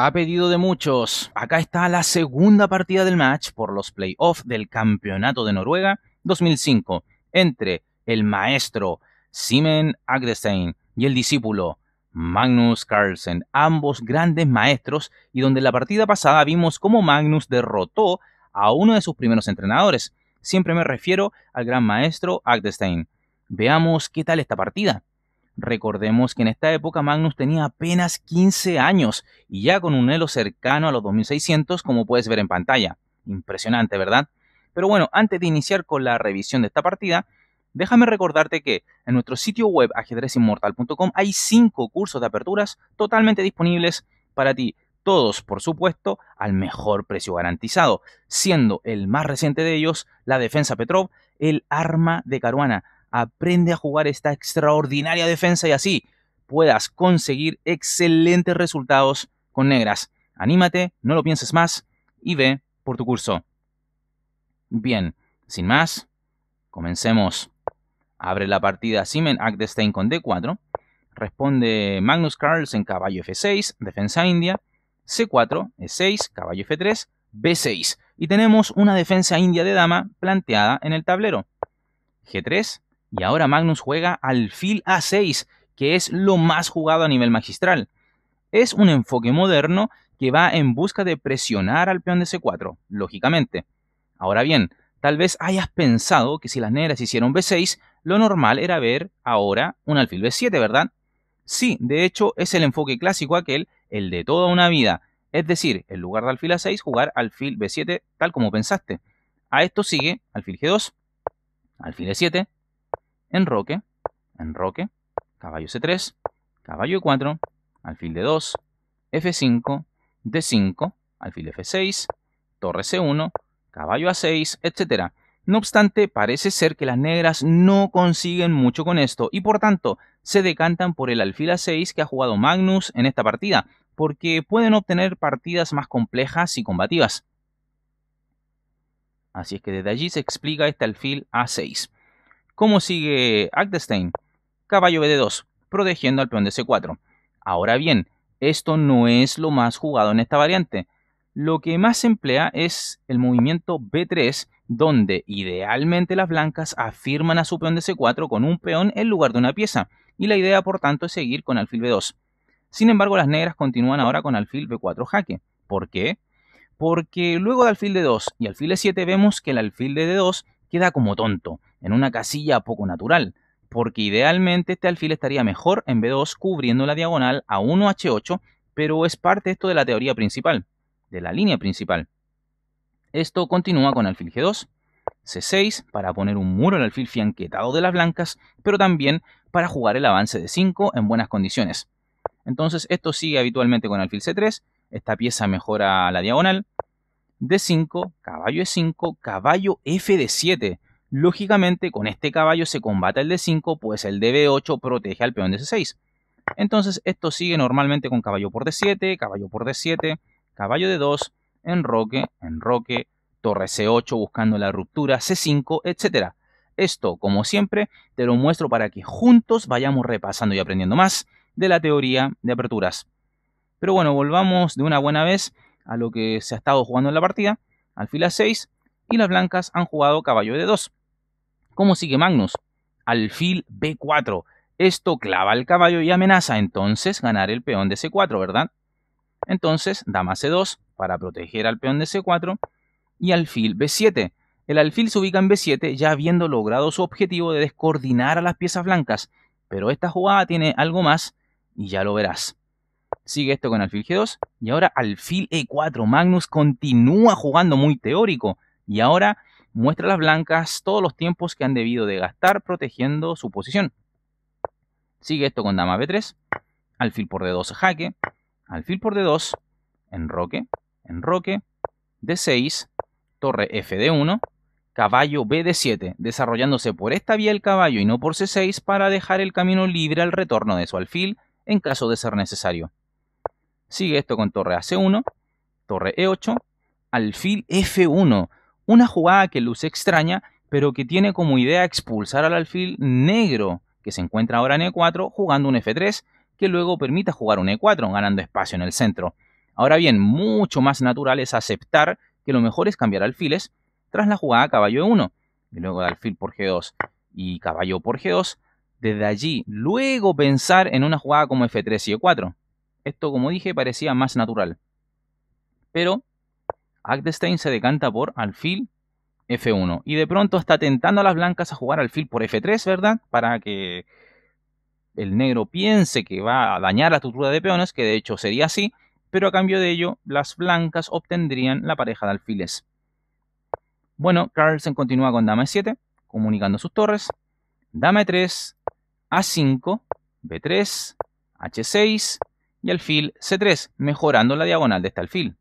Ha pedido de muchos, acá está la segunda partida del match por los playoffs del Campeonato de Noruega 2005 entre el maestro Simen Agdestein y el discípulo Magnus Carlsen, ambos grandes maestros y donde en la partida pasada vimos cómo Magnus derrotó a uno de sus primeros entrenadores. Siempre me refiero al gran maestro Agdestein. Veamos qué tal esta partida. Recordemos que en esta época Magnus tenía apenas 15 años y ya con un elo cercano a los 2600 como puedes ver en pantalla. Impresionante, ¿verdad? Pero bueno, antes de iniciar con la revisión de esta partida, déjame recordarte que en nuestro sitio web ajedrezinmortal.com hay 5 cursos de aperturas totalmente disponibles para ti. Todos, por supuesto, al mejor precio garantizado, siendo el más reciente de ellos la defensa Petrov, el arma de Caruana aprende a jugar esta extraordinaria defensa y así puedas conseguir excelentes resultados con negras. Anímate, no lo pienses más y ve por tu curso. Bien, sin más, comencemos. Abre la partida Simen Agdestein con D4. Responde Magnus Carlsen caballo F6, defensa india. C4, E6, caballo F3, B6. Y tenemos una defensa india de dama planteada en el tablero. G3, y ahora Magnus juega alfil A6, que es lo más jugado a nivel magistral. Es un enfoque moderno que va en busca de presionar al peón de C4, lógicamente. Ahora bien, tal vez hayas pensado que si las negras hicieron B6, lo normal era ver ahora un alfil B7, ¿verdad? Sí, de hecho es el enfoque clásico aquel, el de toda una vida. Es decir, en lugar de alfil A6, jugar alfil B7 tal como pensaste. A esto sigue alfil G2, alfil E7, enroque, enroque, caballo C3, caballo E4, alfil D2, F5, D5, alfil F6, torre C1, caballo A6, etc. No obstante, parece ser que las negras no consiguen mucho con esto y por tanto se decantan por el alfil A6 que ha jugado Magnus en esta partida, porque pueden obtener partidas más complejas y combativas. Así es que desde allí se explica este alfil A6. ¿Cómo sigue Agdestein? Caballo BD2, protegiendo al peón de C4. Ahora bien, esto no es lo más jugado en esta variante. Lo que más se emplea es el movimiento B3, donde idealmente las blancas afirman a su peón de C4 con un peón en lugar de una pieza, y la idea por tanto es seguir con alfil B2. Sin embargo, las negras continúan ahora con alfil B4 jaque. ¿Por qué? Porque luego de alfil D2 y alfil E7 vemos que el alfil de D2 queda como tonto, en una casilla poco natural, porque idealmente este alfil estaría mejor en B2 cubriendo la diagonal a 1H8, pero es parte esto de la teoría principal, de la línea principal. Esto continúa con alfil G2, C6 para poner un muro al alfil fianquetado de las blancas, pero también para jugar el avance de 5 en buenas condiciones. Entonces esto sigue habitualmente con alfil C3, esta pieza mejora la diagonal, D5, caballo E5, caballo F de 7. Lógicamente, con este caballo se combate el D5, pues el DB8 protege al peón de C6. Entonces, esto sigue normalmente con caballo por D7, caballo por D7, caballo D2, enroque, enroque, torre C8 buscando la ruptura, C5, etc. Esto, como siempre, te lo muestro para que juntos vayamos repasando y aprendiendo más de la teoría de aperturas. Pero bueno, volvamos de una buena vez a lo que se ha estado jugando en la partida, alfil a 6, y las blancas han jugado caballo de 2. ¿Cómo sigue Magnus? Alfil B4. Esto clava al caballo y amenaza entonces ganar el peón de C4, ¿verdad? Entonces, dama C2 para proteger al peón de C4 y alfil B7. El alfil se ubica en B7 ya habiendo logrado su objetivo de descoordinar a las piezas blancas, pero esta jugada tiene algo más y ya lo verás. Sigue esto con alfil G2 y ahora alfil E4. Magnus continúa jugando muy teórico y ahora muestra a las blancas todos los tiempos que han debido de gastar protegiendo su posición. Sigue esto con dama B3, alfil por D2 jaque, alfil por D2, enroque, enroque, D6, torre f de 1 caballo BD7, desarrollándose por esta vía el caballo y no por C6 para dejar el camino libre al retorno de su alfil en caso de ser necesario. Sigue esto con torre AC1, torre E8, alfil F1. Una jugada que luce extraña, pero que tiene como idea expulsar al alfil negro, que se encuentra ahora en E4, jugando un F3, que luego permita jugar un E4, ganando espacio en el centro. Ahora bien, mucho más natural es aceptar que lo mejor es cambiar alfiles tras la jugada caballo E1, y luego alfil por G2 y caballo por G2, desde allí luego pensar en una jugada como F3 y E4. Esto, como dije, parecía más natural. Pero Agdestein se decanta por alfil F1. Y de pronto está tentando a las blancas a jugar alfil por F3, ¿verdad? Para que el negro piense que va a dañar la estructura de peones, que de hecho sería así, pero a cambio de ello, las blancas obtendrían la pareja de alfiles. Bueno, Carlsen continúa con dama E7, comunicando sus torres. Dama E3, A5, B3, H6, y alfil C3, mejorando la diagonal de este alfil.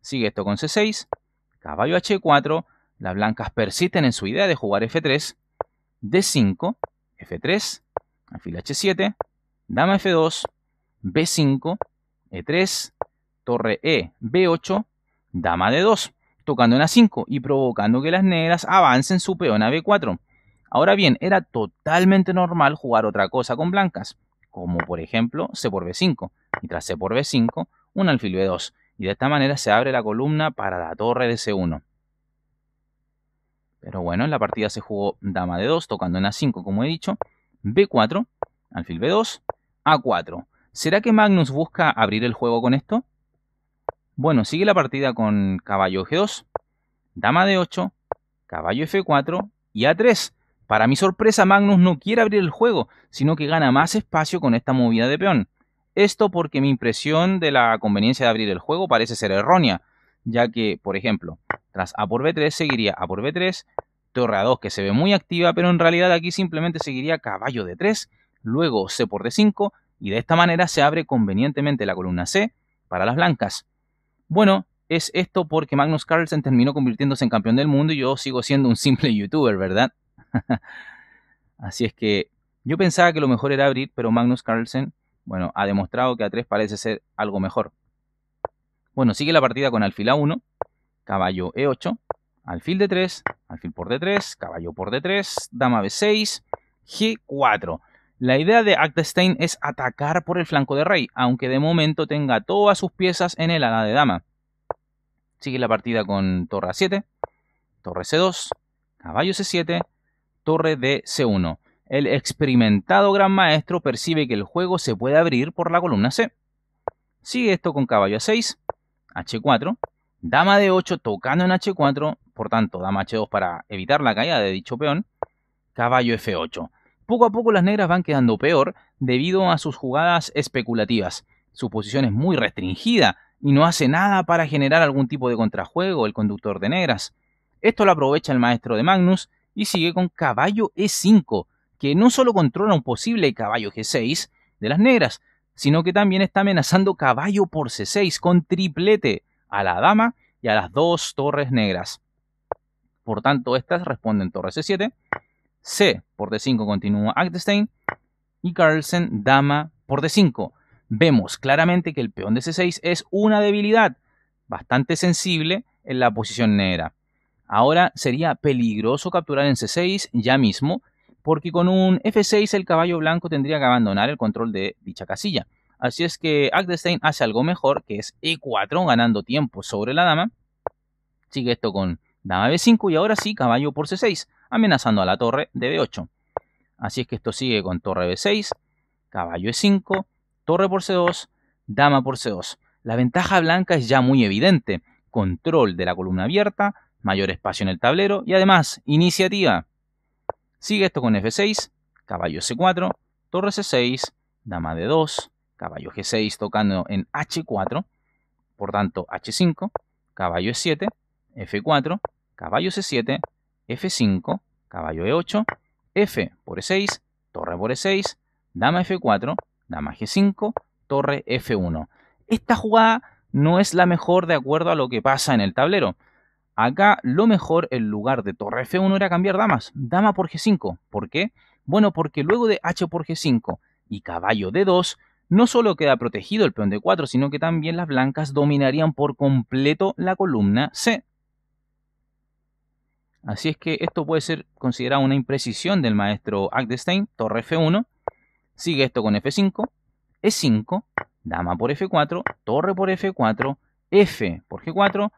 Sigue esto con C6, caballo H4, las blancas persisten en su idea de jugar F3, D5, F3, alfil H7, dama F2, B5, E3, torre E, B8, dama D2, tocando en A5 y provocando que las negras avancen su peón a B4. Ahora bien, era totalmente normal jugar otra cosa con blancas como por ejemplo C por B5, y tras C por B5, un alfil B2, y de esta manera se abre la columna para la torre de C1. Pero bueno, en la partida se jugó dama de 2, tocando en A5 como he dicho, B4, alfil B2, A4. ¿Será que Magnus busca abrir el juego con esto? Bueno, sigue la partida con caballo G2, dama D8, caballo F4 y A3. Para mi sorpresa, Magnus no quiere abrir el juego, sino que gana más espacio con esta movida de peón. Esto porque mi impresión de la conveniencia de abrir el juego parece ser errónea, ya que, por ejemplo, tras A por B3 seguiría A por B3, torre A2 que se ve muy activa, pero en realidad aquí simplemente seguiría caballo de 3, luego C por D5, y de esta manera se abre convenientemente la columna C para las blancas. Bueno, es esto porque Magnus Carlsen terminó convirtiéndose en campeón del mundo y yo sigo siendo un simple youtuber, ¿verdad? Así es que yo pensaba que lo mejor era abrir, pero Magnus Carlsen, bueno, ha demostrado que a 3 parece ser algo mejor. Bueno, sigue la partida con alfil A1, caballo E8, alfil D3, alfil por D3, caballo por D3, dama B6, G4. La idea de Agdestein es atacar por el flanco de rey, aunque de momento tenga todas sus piezas en el ala de dama. Sigue la partida con torre A7, torre C2, caballo C7, torre de C1. El experimentado gran maestro percibe que el juego se puede abrir por la columna C. Sigue esto con caballo A6, H4, dama D8 tocando en H4, por tanto dama H2 para evitar la caída de dicho peón, caballo F8. Poco a poco las negras van quedando peor debido a sus jugadas especulativas. Su posición es muy restringida y no hace nada para generar algún tipo de contrajuego el conductor de negras. Esto lo aprovecha el maestro de Magnus y sigue con caballo E5, que no solo controla un posible caballo G6 de las negras, sino que también está amenazando caballo por C6 con triplete a la dama y a las dos torres negras. Por tanto, estas responden torre C7, C por D5 continúa Agdestein y Carlsen dama por D5. Vemos claramente que el peón de C6 es una debilidad bastante sensible en la posición negra. Ahora sería peligroso capturar en C6 ya mismo, porque con un F6 el caballo blanco tendría que abandonar el control de dicha casilla. Así es que Agdestein hace algo mejor, que es E4, ganando tiempo sobre la dama. Sigue esto con dama B5 y ahora sí caballo por C6, amenazando a la torre de B8. Así es que esto sigue con torre B6, caballo E5, torre por C2, dama por C2. La ventaja blanca es ya muy evidente. Control de la columna abierta, mayor espacio en el tablero y además iniciativa. Sigue esto con F6, caballo C4, torre C6, dama D2, caballo G6 tocando en H4, por tanto H5, caballo E7, F4, caballo C7, F5, caballo E8, F por E6, torre por E6, dama F4, dama G5, torre F1. Esta jugada no es la mejor de acuerdo a lo que pasa en el tablero. Acá lo mejor, en lugar de torre F1 era cambiar damas. Dama por G5. ¿Por qué? Bueno, porque luego de H por G5 y caballo D2, no solo queda protegido el peón de 4, sino que también las blancas dominarían por completo la columna C. Así es que esto puede ser considerado una imprecisión del maestro Agdestein, torre F1, sigue esto con F5, E5, dama por F4, torre por F4, F por G4,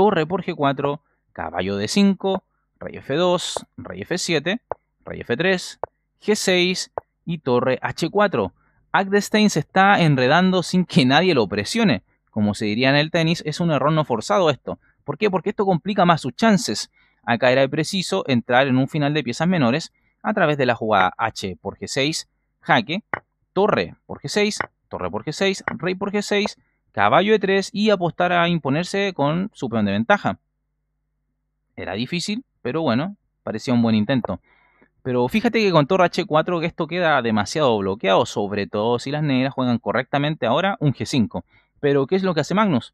torre por G4, caballo D5, rey F2, rey F7, rey F3, G6 y torre H4. Agdestein se está enredando sin que nadie lo presione. Como se diría en el tenis, es un error no forzado esto. ¿Por qué? Porque esto complica más sus chances. Acá era preciso entrar en un final de piezas menores a través de la jugada H por G6, jaque, torre por G6, torre por G6, rey por G6, caballo e 3 y apostar a imponerse con su peón de ventaja. Era difícil, pero bueno, parecía un buen intento. Pero fíjate que con torre h4 esto queda demasiado bloqueado, sobre todo si las negras juegan correctamente ahora un g5. Pero ¿qué es lo que hace Magnus?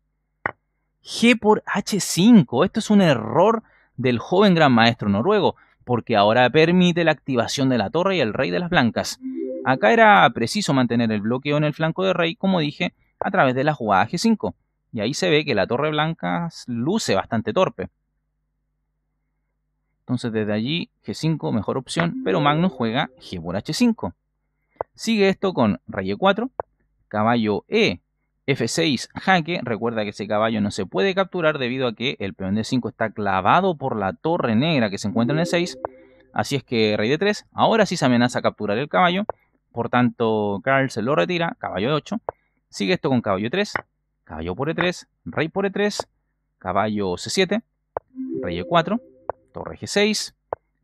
G por h5. Esto es un error del joven gran maestro noruego, porque ahora permite la activación de la torre y el rey de las blancas. Acá era preciso mantener el bloqueo en el flanco de rey, como dije, a través de la jugada G5. Y ahí se ve que la torre blanca luce bastante torpe. Entonces desde allí G5 mejor opción, pero Magnus juega G por H5. Sigue esto con rey E4, caballo E, F6, jaque. Recuerda que ese caballo no se puede capturar debido a que el peón de 5 está clavado por la torre negra que se encuentra en E6. Así es que rey D3, ahora sí se amenaza a capturar el caballo. Por tanto, Carl se lo retira, caballo E8. Sigue esto con caballo 3, e caballo por E3, rey por E3, caballo C7, rey E4, torre G6,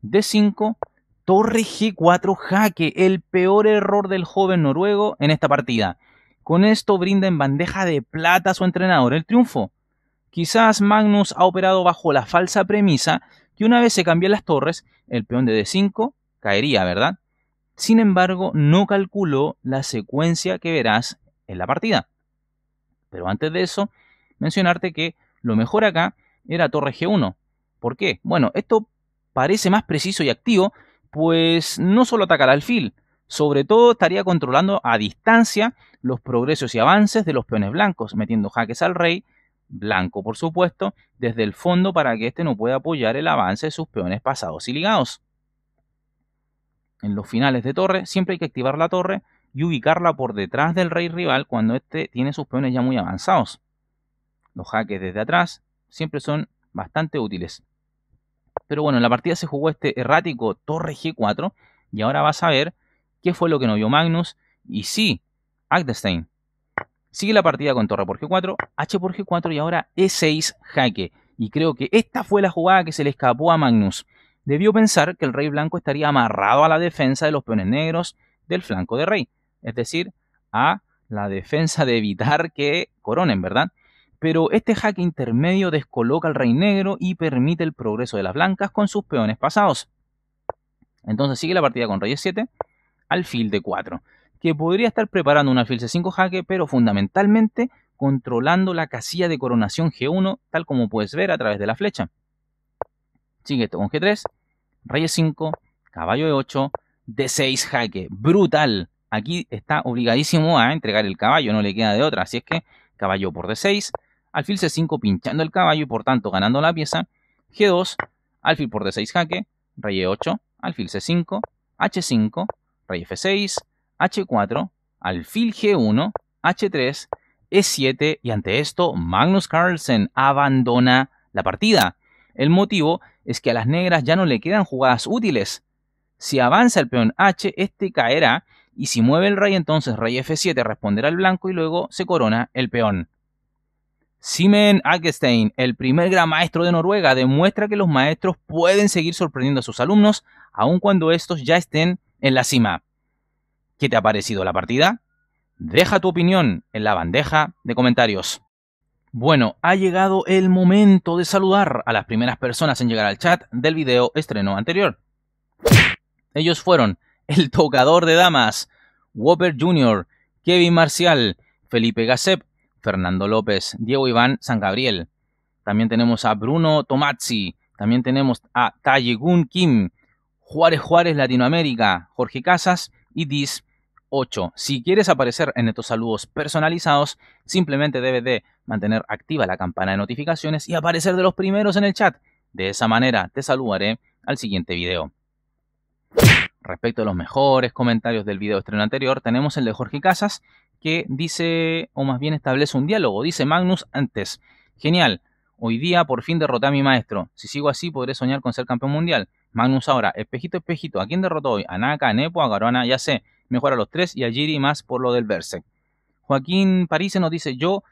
D5, torre G4 jaque, el peor error del joven noruego en esta partida. Con esto brinda en bandeja de plata a su entrenador el triunfo. Quizás Magnus ha operado bajo la falsa premisa que una vez se cambian las torres, el peón de D5 caería, ¿verdad? Sin embargo, no calculó la secuencia que verás en la partida. Pero antes de eso, mencionarte que lo mejor acá era torre G1. ¿Por qué? Bueno, esto parece más preciso y activo, pues no solo atacará alfil, sobre todo estaría controlando a distancia los progresos y avances de los peones blancos, metiendo jaques al rey, blanco por supuesto, desde el fondo para que éste no pueda apoyar el avance de sus peones pasados y ligados. En los finales de torre siempre hay que activar la torre y ubicarla por detrás del rey rival cuando éste tiene sus peones ya muy avanzados. Los jaques desde atrás siempre son bastante útiles. Pero bueno, en la partida se jugó este errático torre G4 y ahora vas a ver qué fue lo que no vio Magnus y sí, Agdestein. Sigue la partida con torre por G4, H por G4 y ahora E6 jaque. Y creo que esta fue la jugada que se le escapó a Magnus. Debió pensar que el rey blanco estaría amarrado a la defensa de los peones negros del flanco de rey es decir, a la defensa de evitar que coronen, ¿verdad? Pero este jaque intermedio descoloca al rey negro y permite el progreso de las blancas con sus peones pasados. Entonces sigue la partida con reyes 7, alfil de 4, que podría estar preparando un alfil de 5 jaque, pero fundamentalmente controlando la casilla de coronación G1, tal como puedes ver a través de la flecha. Sigue esto con G3, reyes 5, caballo de 8 D6 jaque, brutal aquí está obligadísimo a entregar el caballo, no le queda de otra. Así es que caballo por D6, alfil C5 pinchando el caballo y por tanto ganando la pieza, G2, alfil por D6 jaque, rey E8, alfil C5, H5, rey F6, H4, alfil G1, H3, E7 y ante esto Magnus Carlsen abandona la partida. El motivo es que a las negras ya no le quedan jugadas útiles. Si avanza el peón H, este caerá y si mueve el rey, entonces rey F7 responderá al blanco y luego se corona el peón. Simen Agestein, el primer gran maestro de Noruega, demuestra que los maestros pueden seguir sorprendiendo a sus alumnos, aun cuando estos ya estén en la cima. ¿Qué te ha parecido la partida? Deja tu opinión en la bandeja de comentarios. Bueno, ha llegado el momento de saludar a las primeras personas en llegar al chat del video estreno anterior. Ellos fueron el tocador de damas, Whopper Jr., Kevin Marcial, Felipe Gasep, Fernando López, Diego Iván San Gabriel. También tenemos a Bruno Tomazzi, también tenemos a Tayegun Kim, Juárez Juárez Latinoamérica, Jorge Casas y Diz 8. Si quieres aparecer en estos saludos personalizados, simplemente debes de mantener activa la campana de notificaciones y aparecer de los primeros en el chat. De esa manera te saludaré al siguiente video respecto a los mejores comentarios del video estreno anterior, tenemos el de Jorge Casas, que dice, o más bien establece un diálogo. Dice Magnus antes, genial, hoy día por fin derroté a mi maestro. Si sigo así podré soñar con ser campeón mundial. Magnus ahora, espejito, espejito, ¿a quién derrotó hoy? A Naka, a Nepo, a Garona, ya sé. Mejor a los tres y a Jiri más por lo del verse Joaquín París nos dice, yo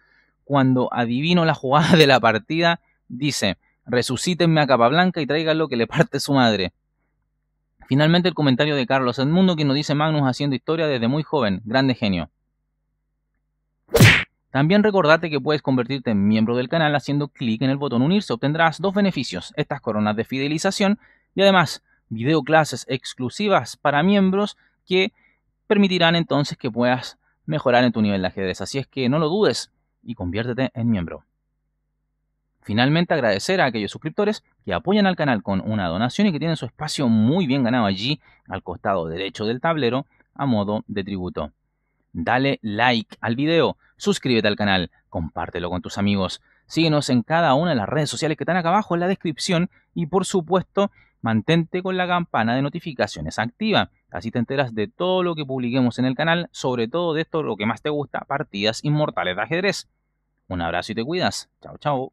cuando adivino la jugada de la partida, dice, resucítenme a blanca y lo que le parte su madre. Finalmente el comentario de Carlos Edmundo que nos dice Magnus haciendo historia desde muy joven, grande genio. También recordate que puedes convertirte en miembro del canal haciendo clic en el botón unirse. Obtendrás dos beneficios, estas coronas de fidelización y además video clases exclusivas para miembros que permitirán entonces que puedas mejorar en tu nivel de ajedrez. Así es que no lo dudes y conviértete en miembro. Finalmente agradecer a aquellos suscriptores que apoyan al canal con una donación y que tienen su espacio muy bien ganado allí al costado derecho del tablero a modo de tributo. Dale like al video, suscríbete al canal, compártelo con tus amigos, síguenos en cada una de las redes sociales que están acá abajo en la descripción y por supuesto mantente con la campana de notificaciones activa. Así te enteras de todo lo que publiquemos en el canal, sobre todo de esto lo que más te gusta, partidas inmortales de ajedrez. Un abrazo y te cuidas. Chao, chao.